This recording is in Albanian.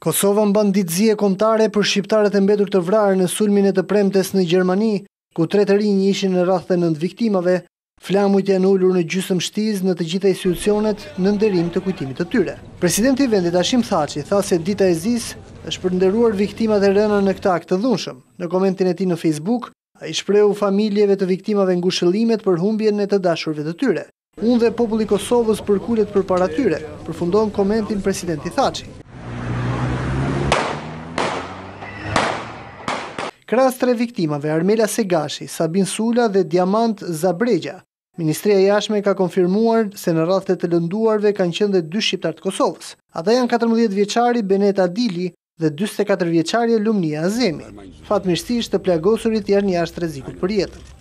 Kosova bandit ditëzi e kontare për shqiptarët e mbetur të vrarë në sulmin e të premtes në Gjermani, ku tre të rinj ishin në rathë dhe nëndë viktimave, flamujt janë ullur në gjysëm shtiz në të gjitha institucionet në nderim të kujtimit të tyre. Presidenti vendit Ashim Thaci tha se dita e zis është për përnderuar viktimat e rëna në këta këtë dhunshëm. Në komentin e ti në Facebook, a i shpreu familjeve të viktimave ngushëllimet për humbjen e të dashurve të tyre. Unë dhe populli Kosovës përkullet për para tyre, përfundon komentin presidenti Thaci. Kras tre viktimave, Armela Segashi, Sabin Sula dhe Diamant Zabregja, Ministria Jashme ka konfirmuar se në rrathet të lënduarve kanë qenë dhe dy shqiptar të Kosovës. Ata janë 14 vjeçari Benet Adili dhe 44 vjeçari Lumnia Azemi. Fatmirësisht të plagosurit janë jashtë rrezikut për jetën.